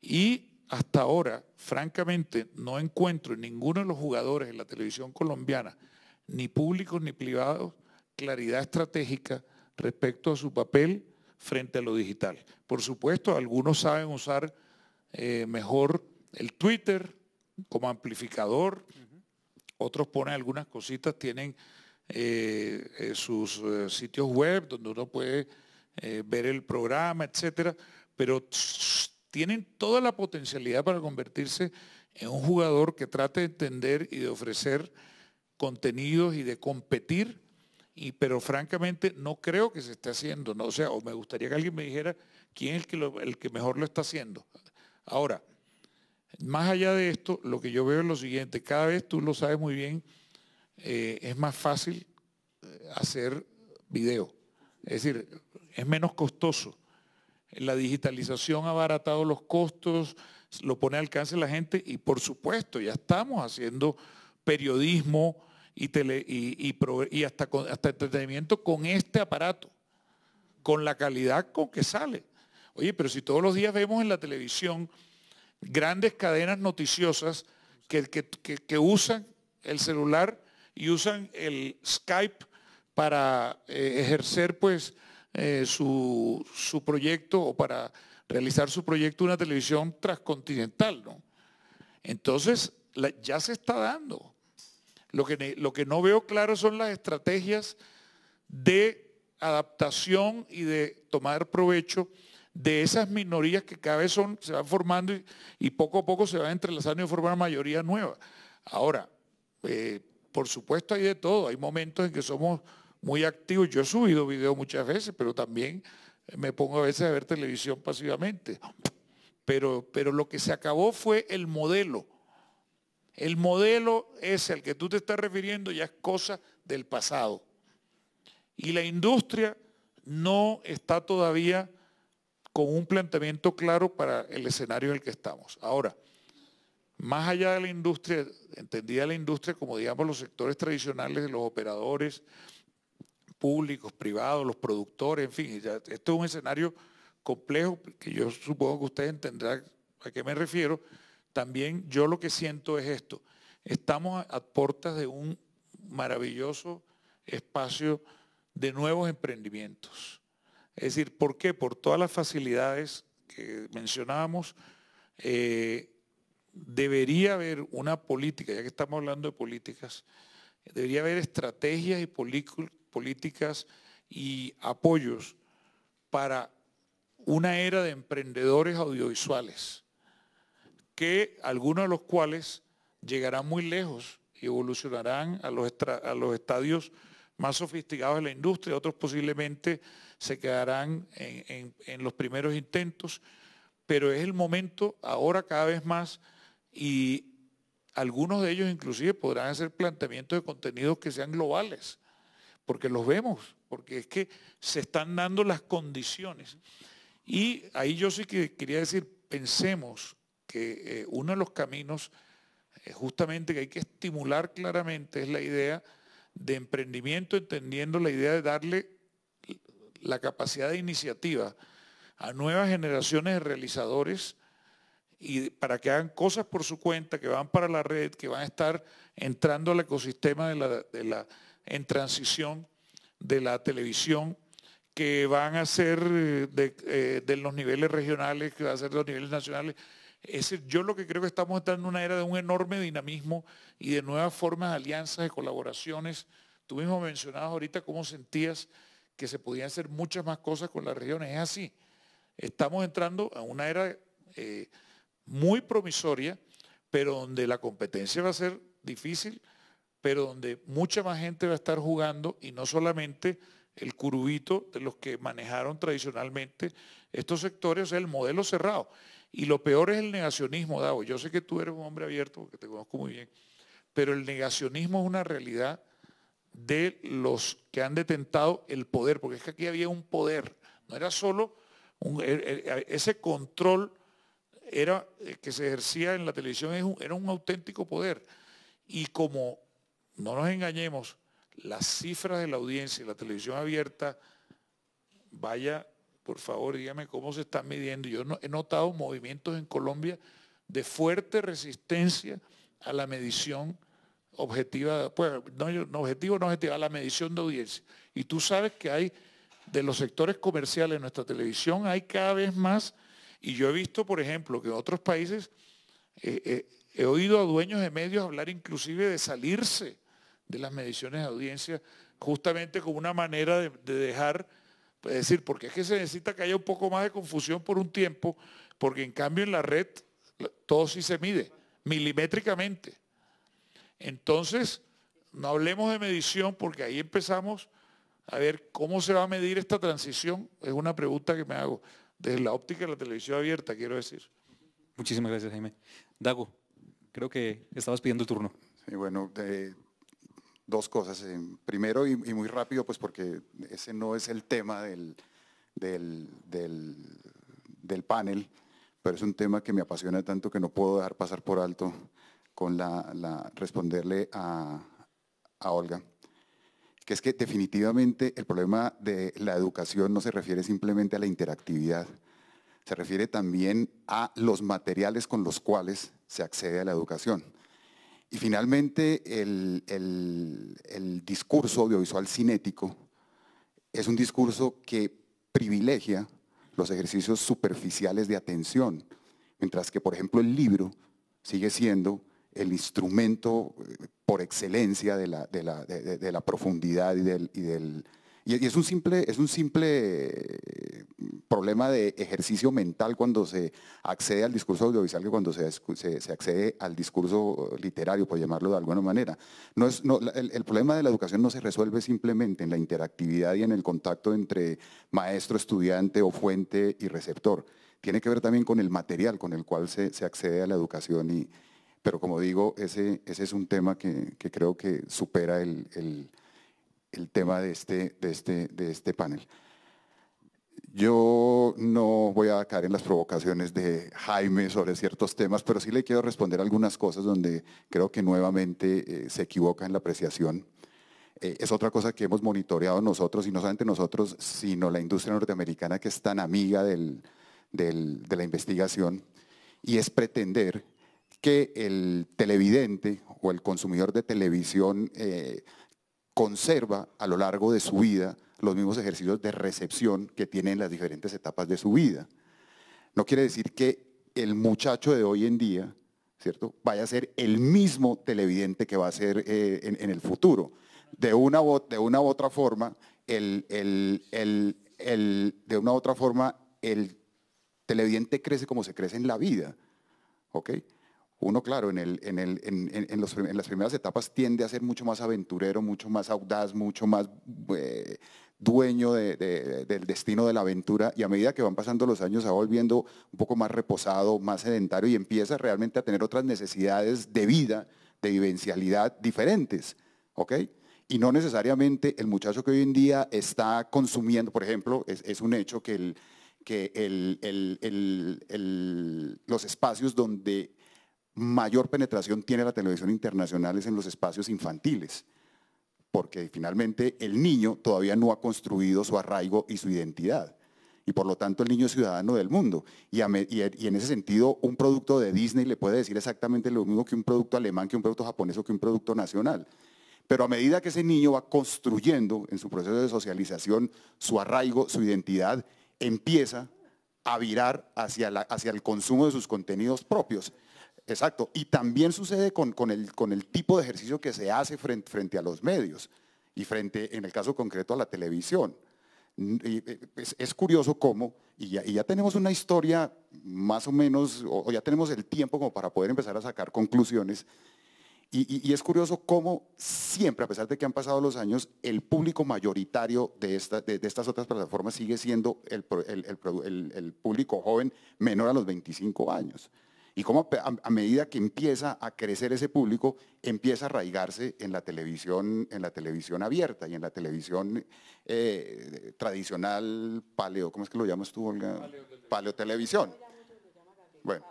Y hasta ahora, francamente, no encuentro en ninguno de los jugadores en la televisión colombiana, ni públicos ni privados, claridad estratégica respecto a su papel frente a lo digital. Por supuesto, algunos saben usar eh, mejor el Twitter como amplificador, otros ponen algunas cositas, tienen eh, eh, sus sitios web donde uno puede ver el programa, etcétera, pero tienen toda la potencialidad para convertirse en un jugador que trate de entender y de ofrecer contenidos y de competir, y, pero francamente no creo que se esté haciendo, ¿no? o sea, o me gustaría que alguien me dijera quién es el que, mejor lo está haciendo. Ahora, más allá de esto, lo que yo veo es lo siguiente, cada vez tú lo sabes muy bien, eh, es más fácil eh, hacer video, es decir, es menos costoso la digitalización ha abaratado los costos, lo pone al alcance la gente y por supuesto ya estamos haciendo periodismo y, y, hasta, entretenimiento con este aparato, con la calidad con que sale. Oye, pero si todos los días vemos en la televisión grandes cadenas noticiosas que, usan el celular y usan el Skype para eh, ejercer pues eh, su, proyecto o para realizar su proyecto una televisión transcontinental. Entonces, ya se está dando. Lo que, lo que no veo claro son las estrategias de adaptación y de tomar provecho de esas minorías que cada vez son, se van formando y, poco a poco se van entrelazando y formar mayoría nueva. Ahora, eh, por supuesto hay de todo, hay momentos en que somos muy activo. Yo he subido video muchas veces, pero también eh, me pongo a veces a ver televisión pasivamente. Pero, pero lo que se acabó fue el modelo. El modelo ese al que tú te estás refiriendo ya es cosa del pasado. Y la industria no está todavía con un planteamiento claro para el escenario en el que estamos. Ahora, más allá de la industria, entendida la industria como digamos los sectores tradicionales de los operadores, públicos, privados, los productores, en fin. esto es un escenario complejo que yo supongo que ustedes entenderán a qué me refiero. También yo lo que siento es esto. Estamos a, puertas de un maravilloso espacio de nuevos emprendimientos. Es decir, ¿por qué? Por todas las facilidades que mencionábamos, eh, debería haber una política, ya que estamos hablando de políticas, debería haber estrategias y políticas políticas y apoyos para una era de emprendedores audiovisuales, que algunos de los cuales llegarán muy lejos y evolucionarán a los, estadios más sofisticados de la industria, otros posiblemente se quedarán en, en, los primeros intentos, pero es el momento ahora cada vez más y algunos de ellos inclusive podrán hacer planteamientos de contenidos que sean globales porque los vemos, porque es que se están dando las condiciones. Y ahí yo sí que quería decir, pensemos que eh, uno de los caminos eh, justamente que hay que estimular claramente es la idea de emprendimiento, entendiendo la idea de darle la capacidad de iniciativa a nuevas generaciones de realizadores y para que hagan cosas por su cuenta, que van para la red, que van a estar entrando al ecosistema de la en transición de la televisión que van a ser eh, eh, de, los niveles regionales, que van a ser de los niveles nacionales. Es yo lo que creo que estamos entrando en una era de un enorme dinamismo y de nuevas formas de alianzas, de colaboraciones. Tú mismo mencionabas ahorita cómo sentías que se podían hacer muchas más cosas con las regiones. Es así. Estamos entrando a una era eh, muy promisoria, pero donde la competencia va a ser difícil pero donde mucha más gente va a estar jugando y no solamente el curubito de los que manejaron tradicionalmente estos sectores, el modelo cerrado. Y lo peor es el negacionismo, Davo. Yo sé que tú eres un hombre abierto porque te conozco muy bien, pero el negacionismo es una realidad de los que han detentado el poder, porque es que aquí había un poder, no era solo er, er, ese control era, eh, que se ejercía en la televisión, era un auténtico poder. Y como no nos engañemos, las cifras de la audiencia y la televisión abierta, vaya, por favor, dígame cómo se están midiendo. Yo he notado movimientos en Colombia de fuerte resistencia a la medición objetiva, pues no, no objetivo, no objetiva, a la medición de audiencia. Y tú sabes que hay, de los sectores comerciales en nuestra televisión, hay cada vez más, y yo he visto, por ejemplo, que en otros países eh, eh, he oído a dueños de medios hablar inclusive de salirse de las mediciones de audiencia, justamente como una manera de, dejar, pues, decir, porque es que se necesita que haya un poco más de confusión por un tiempo, porque en cambio en la red todo sí se mide, milimétricamente. Entonces, no hablemos de medición porque ahí empezamos a ver cómo se va a medir esta transición. Es una pregunta que me hago desde la óptica de la televisión abierta, quiero decir. Muchísimas gracias, Jaime. Dago, creo que estabas pidiendo el turno. Sí, bueno, dos cosas. Eh, primero, y, muy rápido, pues porque ese no es el tema del, panel, pero es un tema que me apasiona tanto que no puedo dejar pasar por alto con la, responderle a Olga que es que definitivamente el problema de la educación no se refiere simplemente a la interactividad, se refiere también a los materiales con los cuales se accede a la educación. Y finalmente, el, discurso audiovisual cinético es un discurso que privilegia los ejercicios superficiales de atención, mientras que, por ejemplo, el libro sigue siendo el instrumento eh, por excelencia de la, la, la profundidad y del, y del, y, es, un simple, es un simple eh, problema de ejercicio mental cuando se accede al discurso audiovisual que cuando se, accede al discurso literario, por llamarlo de alguna manera. No es, el, problema de la educación no se resuelve simplemente en la interactividad y en el contacto entre maestro, estudiante o fuente y receptor. Tiene que ver también con el material con el cual se, accede a la educación y, pero como digo, ese, ese es un tema que, creo que supera el el tema de este, de este, de este panel. Yo no voy a caer en las provocaciones de Jaime sobre ciertos temas, pero sí le quiero responder algunas cosas donde creo que nuevamente eh, se equivoca en la apreciación. Eh, es otra cosa que hemos monitoreado nosotros, y no solamente nosotros, sino la industria norteamericana que es tan amiga de la investigación, y es pretender que el televidente o el consumidor de televisión eh, conserva a lo largo de su vida los mismos ejercicios de recepción que tiene en las diferentes etapas de su vida. No quiere decir que el muchacho de hoy en día, ¿cierto?, vaya a ser el mismo televidente que va a ser eh, en, el futuro. De una, u, de una otra forma, el, el, el, de una u otra forma, el televidente crece como se crece en la vida. Uno, claro, en, el, en, las primeras etapas tiende a ser mucho más aventurero, mucho más audaz, mucho más eh, dueño del destino de la aventura y a medida que van pasando los años se va volviendo un poco más reposado, más sedentario y empieza realmente a tener otras necesidades de vida, de vivencialidad diferentes. Y no necesariamente el muchacho que hoy en día está consumiendo, por ejemplo, es, un hecho que, el, que los espacios donde mayor penetración tiene la televisión internacional es en los espacios infantiles, porque finalmente el niño todavía no ha construido su arraigo y su identidad. Y por lo tanto el niño es ciudadano del mundo. Y, en ese sentido un producto de Disney le puede decir exactamente lo mismo que un producto alemán, que un producto japonés o que un producto nacional. Pero a medida que ese niño va construyendo en su proceso de socialización su arraigo, su identidad, empieza a virar hacia el consumo de sus contenidos propios. Exacto, y también sucede con, con, el, tipo de ejercicio que se hace frente, a los medios y frente, en el caso concreto, a la televisión. Eh, es, curioso cómo, y ya, tenemos una historia más o menos, o, ya tenemos el tiempo como para poder empezar a sacar conclusiones, y, es curioso cómo siempre, a pesar de que han pasado los años, el público mayoritario de, de, estas otras plataformas sigue siendo el, público joven menor a los 25 años. Y cómo a, medida que empieza a crecer ese público, empieza a arraigarse en la televisión, en la televisión abierta y en la televisión eh, tradicional paleo, ¿cómo es que lo llamas tú, Olga? Televisión. Bueno,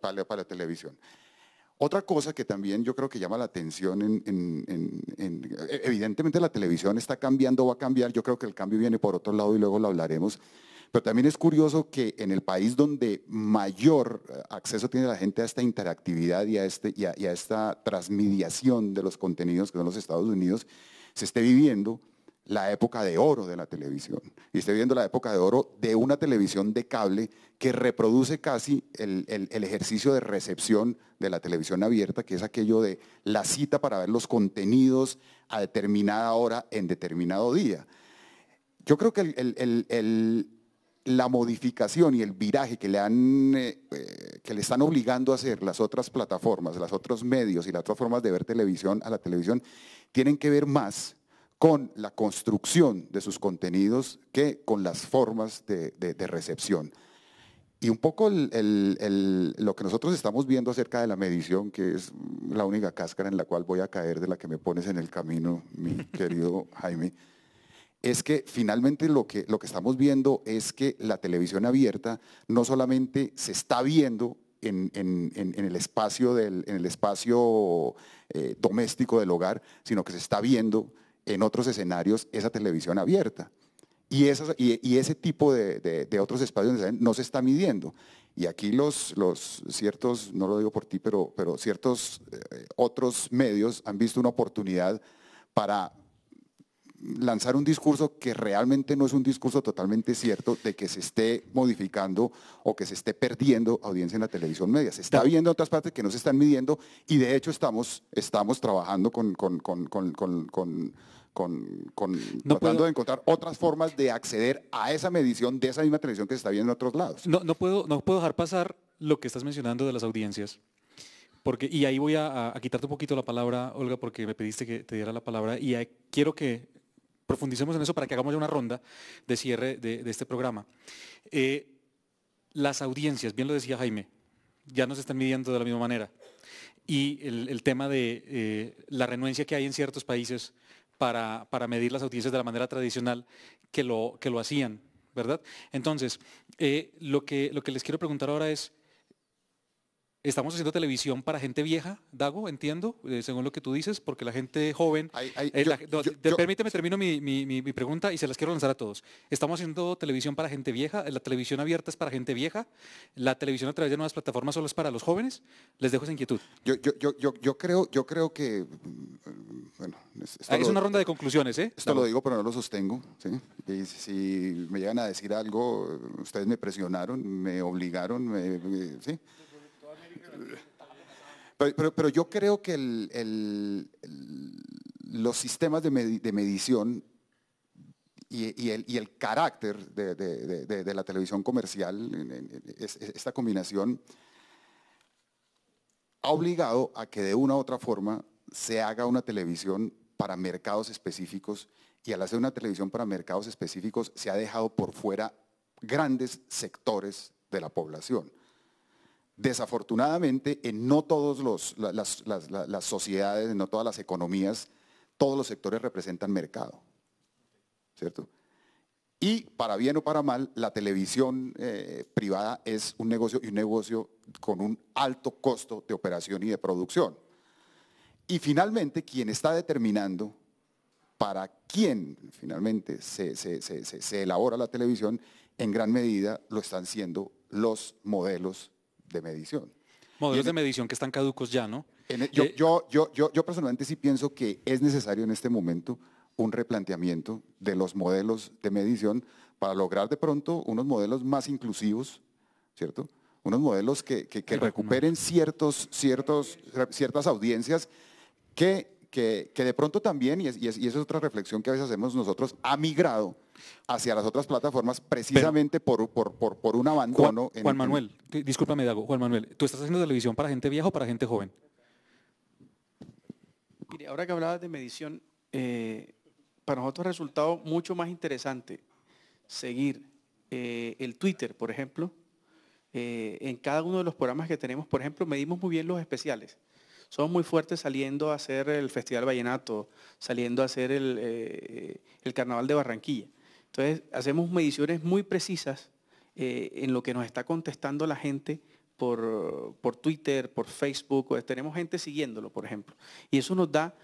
paleo, Televisión. Otra cosa que también yo creo que llama la atención, e, evidentemente la televisión está cambiando, va a cambiar, yo creo que el cambio viene por otro lado y luego lo hablaremos, pero también es curioso que en el país donde mayor eh, acceso tiene la gente a esta interactividad y a, este, y a, esta transmediación de los contenidos que son los Estados Unidos, se esté viviendo la época de oro de la televisión. Y esté viviendo la época de oro de una televisión de cable que reproduce casi el, ejercicio de recepción de la televisión abierta, que es aquello de la cita para ver los contenidos a determinada hora en determinado día. Yo creo que el, la modificación y el viraje que le, han, eh, eh, que le están obligando a hacer las otras plataformas, los otros medios y las otras formas de ver televisión a la televisión, tienen que ver más con la construcción de sus contenidos que con las formas de, recepción. Y un poco lo que nosotros estamos viendo acerca de la medición, que es la única cáscara en la cual voy a caer de la que me pones en el camino, mi querido Jaime es que finalmente lo que, lo que estamos viendo es que la televisión abierta no solamente se está viendo en, el espacio, en espacio eh, doméstico del hogar, sino que se está viendo en otros escenarios esa televisión abierta. Y, y, ese tipo de, otros espacios no se está midiendo. Y aquí los, los ciertos, no lo digo por ti, pero, pero ciertos eh, otros medios han visto una oportunidad para lanzar un discurso que realmente no es un discurso totalmente cierto de que se esté modificando o que se esté perdiendo audiencia en la televisión media. Se está viendo en otras partes que no se están midiendo y de hecho estamos, estamos trabajando con, tratando de encontrar otras formas de acceder a esa medición de esa misma televisión que se está viendo en otros lados. No, puedo, no puedo dejar pasar lo que estás mencionando de las audiencias. Porque, y ahí voy a quitarte un poquito la palabra, Olga, porque me pediste que te diera la palabra. Y quiero que profundicemos en eso para que hagamos ya una ronda de cierre de, este programa. Eh, las audiencias, bien lo decía Jaime, ya nos están midiendo de la misma manera. Y el, tema de eh, la renuencia que hay en ciertos países para, medir las audiencias de la manera tradicional que lo, hacían, ¿verdad? Entonces, eh, lo que les quiero preguntar ahora es, Estamos haciendo televisión para gente vieja, Dago, entiendo, eh, según lo que tú dices, porque la gente joven... Eh, permíteme, termino mi, pregunta y se las quiero lanzar a todos. Estamos haciendo televisión para gente vieja, la televisión abierta es para gente vieja, la televisión a través de nuevas plataformas solo es para los jóvenes. Les dejo esa inquietud. Yo, creo, yo creo que... Mm, bueno, es ah, una ronda de conclusiones, ¿eh? Esto lo digo, pero no lo sostengo. ¿sí? Y si me llegan a decir algo, ustedes me presionaron, me obligaron, ¿sí? Pero, yo creo que los sistemas de, medición y, el, carácter de, la televisión comercial, esta combinación, ha obligado a que de una u otra forma se haga una televisión para mercados específicos y al hacer una televisión para mercados específicos se ha dejado por fuera grandes sectores de la población. Desafortunadamente, en no todas las, sociedades, en no todas las economías, todos los sectores representan mercado. ¿Cierto? Y para bien o para mal, la televisión eh, privada es un negocio y un negocio con un alto costo de operación y de producción. Y finalmente, quien está determinando para quién finalmente se, se elabora la televisión, en gran medida lo están siendo los modelos de medición. Modelos de e- medición que están caducos ya, ¿no? E- eh, yo, yo, yo, personalmente sí pienso que es necesario en este momento un replanteamiento de los modelos de medición para lograr de pronto unos modelos más inclusivos, ¿cierto? Unos modelos que, recuperen ciertos, ciertos, ciertas audiencias que, que de pronto también, y, y esa es otra reflexión que a veces hacemos nosotros, ha migrado hacia las otras plataformas precisamente por, por, un abandono. Juan, Juan Manuel, discúlpame Dago, Juan Manuel, ¿tú estás haciendo televisión para gente vieja o para gente joven? Mire, ahora que hablabas de medición, eh, para nosotros ha resultado mucho más interesante seguir eh, el Twitter, por ejemplo. Eh, en cada uno de los programas que tenemos, por ejemplo, medimos muy bien los especiales somos muy fuertes saliendo a hacer el Festival Vallenato, saliendo a hacer el Carnaval de Barranquilla. Entonces, hacemos mediciones muy precisas eh, en lo que nos está contestando la gente por, Twitter, por Facebook, tenemos gente siguiéndolo, por ejemplo. Y eso nos da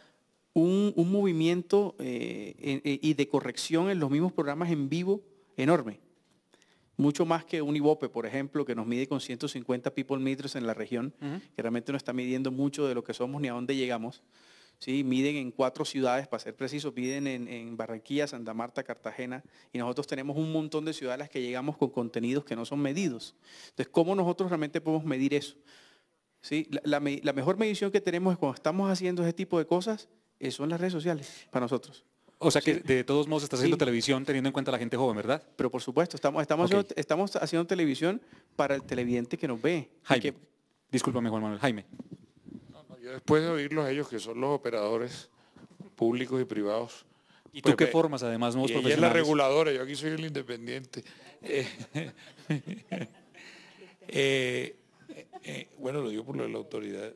un, movimiento eh, eh, y de corrección en los mismos programas en vivo enorme. Mucho más que un por ejemplo, que nos mide con 150 people meters en la región, que realmente no está midiendo mucho de lo que somos ni a dónde llegamos. ¿sí? miden en cuatro ciudades, para ser precisos, miden en, Barranquilla, Santa Marta, Cartagena, y nosotros tenemos un montón de ciudades a las que llegamos con contenidos que no son medidos. Entonces, ¿cómo nosotros realmente podemos medir eso? ¿Sí? La, mejor medición que tenemos es cuando estamos haciendo ese tipo de cosas, eh, son las redes sociales para nosotros. O sea que de todos modos está haciendo televisión teniendo en cuenta a la gente joven, ¿verdad? Pero por supuesto, estamos, haciendo, televisión para el televidente que nos ve. Jaime, que... discúlpame Juan Manuel, Jaime yo después de oírlos ellos, que son los operadores públicos y privados. ¿Y tú pues qué formas además nuevos es la reguladora, yo aquí soy el independiente. Eh, eh, eh, bueno, lo digo por lo de la autoridad.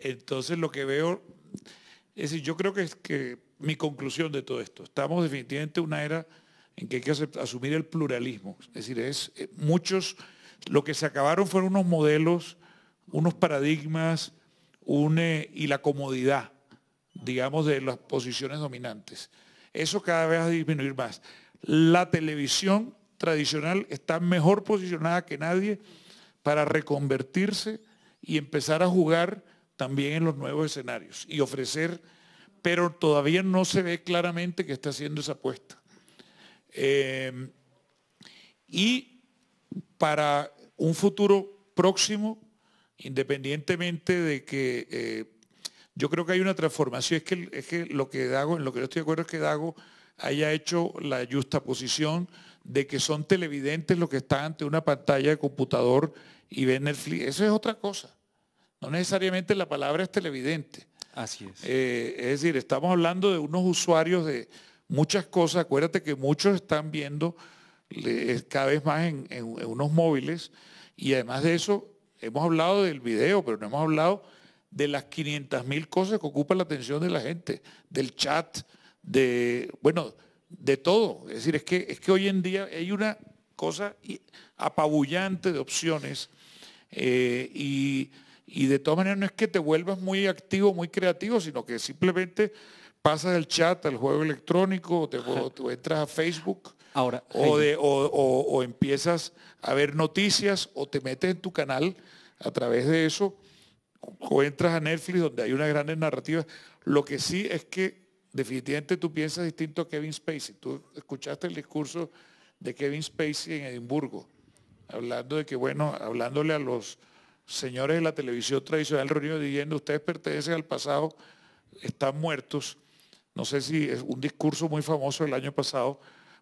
Entonces lo que veo, es decir, yo creo que, es que mi conclusión de todo esto, estamos definitivamente en una era en que hay que asumir el pluralismo. Es decir, es muchos, lo que se acabaron fueron unos modelos, unos paradigmas, une y la comodidad, digamos, de las posiciones dominantes. Eso cada vez va a disminuir más. La televisión tradicional está mejor posicionada que nadie para reconvertirse y empezar a jugar también en los nuevos escenarios y ofrecer, pero todavía no se ve claramente que está haciendo esa apuesta. Eh, y para un futuro próximo independientemente de que eh, yo creo que hay una transformación, es que, es que lo que Dago, en lo que yo estoy de acuerdo es que Dago haya hecho la justa posición de que son televidentes los que están ante una pantalla de computador y ven Netflix. Eso es otra cosa. No necesariamente la palabra es televidente. Así es. Eh, es decir, estamos hablando de unos usuarios de muchas cosas. Acuérdate que muchos están viendo cada vez más en unos móviles y además de eso Hemos hablado del video, pero no hemos hablado de las 500.000 cosas que ocupan la atención de la gente, del chat, de, bueno, de todo. Es decir, es que, es que hoy en día hay una cosa apabullante de opciones eh, y, de todas maneras no es que te vuelvas muy activo, muy creativo, sino que simplemente pasas el chat al juego electrónico, entras a Facebook Ahora, o, o, empiezas a ver noticias o te metes en tu canal a través de eso o entras a Netflix donde hay unas grandes narrativas. Lo que sí es que definitivamente tú piensas distinto a Kevin Spacey. Tú escuchaste el discurso de Kevin Spacey en Edimburgo, hablando de que, bueno, hablándole a los señores de la televisión tradicional reunidos diciendo, ustedes pertenecen al pasado, están muertos. No sé si es un discurso muy famoso del año pasado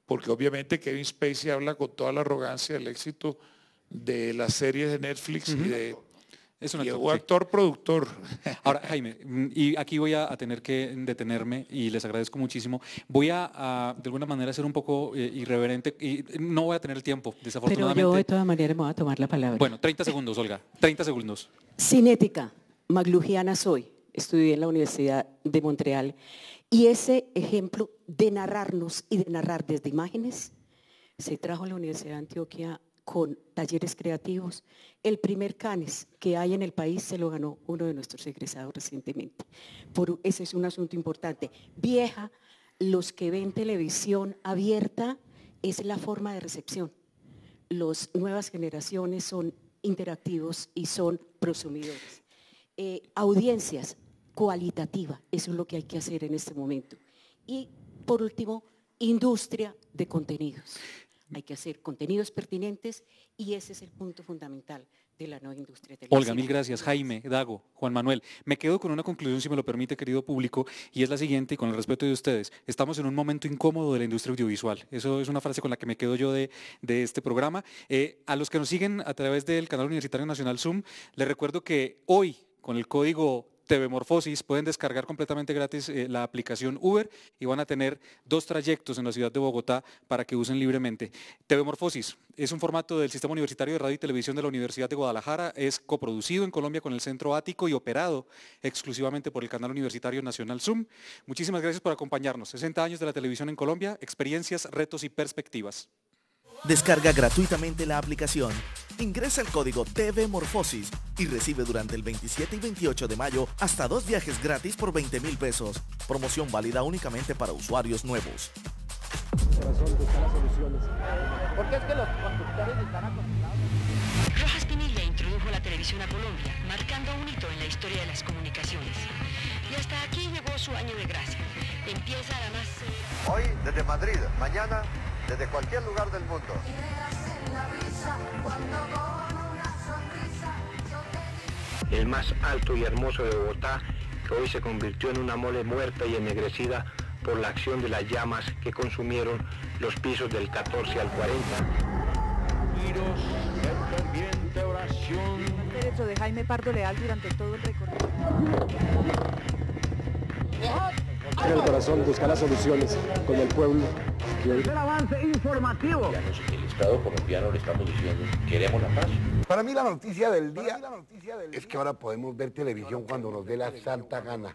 porque obviamente Kevin Spacey habla con toda la arrogancia del éxito de las series de Netflix y de es un actor, productor. Ahora, Jaime, y aquí voy a, tener que detenerme y les agradezco muchísimo. Voy a, de alguna manera, ser un poco eh, irreverente y no voy a tener el tiempo, desafortunadamente. Pero yo de todas maneras me voy a tomar la palabra. Bueno, 30 segundos, Olga, 30 segundos. Cinética, Maglujiana soy. Estudié en la Universidad de Montreal y ese ejemplo de narrarnos y de narrar desde imágenes se trajo a la Universidad de Antioquia con talleres creativos. El primer CANES que hay en el país se lo ganó uno de nuestros egresados recientemente. ese es un asunto importante. Vieja, los que ven televisión abierta es la forma de recepción. Las nuevas generaciones son interactivos y son prosumidores. Eh, audiencias, cualitativa. Eso es lo que hay que hacer en este momento. Y por último, industria de contenidos. Hay que hacer contenidos pertinentes y ese es el punto fundamental de la nueva industria televisiva. Olga, mil gracias. Jaime, Dago, Juan Manuel. Me quedo con una conclusión, si me lo permite, querido público, y es la siguiente, y con el respeto de ustedes. Estamos en un momento incómodo de la industria audiovisual. Eso es una frase con la que me quedo yo de, este programa. Eh, a los que nos siguen a través del canal Universitario Nacional Zoom, les recuerdo que hoy, con el código TV Morfosis, pueden descargar completamente gratis eh, la aplicación Uber y van a tener dos trayectos en la ciudad de Bogotá para que usen libremente. TV Morfosis es un formato del Sistema Universitario de Radio y Televisión de la Universidad de Guadalajara, es coproducido en Colombia con el Centro Ático y operado exclusivamente por el canal universitario nacional Zoom. Muchísimas gracias por acompañarnos. 60 años de la televisión en Colombia, experiencias, retos y perspectivas. Descarga gratuitamente la aplicación, ingresa el código TV Morfosis y recibe durante el 27 y 28 de mayo hasta dos viajes gratis por 20 mil pesos. Promoción válida únicamente para usuarios nuevos. es que los Rojas Pinilla introdujo la televisión a Colombia, marcando un hito en la historia de las comunicaciones. Y hasta aquí llegó su año de gracia. Empieza la más... Hoy desde Madrid, mañana desde cualquier lugar del mundo. El más alto y hermoso de Bogotá, que hoy se convirtió en una mole muerta y ennegrecida por la acción de las llamas que consumieron los pisos del 14 al 40. oración. Derecho de Jaime Pardo Leal durante todo el recorrido. el corazón buscará soluciones con el pueblo. El avance informativo. El Estado colombiano le estamos diciendo, queremos la paz. Para mí la noticia del día, es que ahora podemos ver televisión cuando nos dé la santa gana.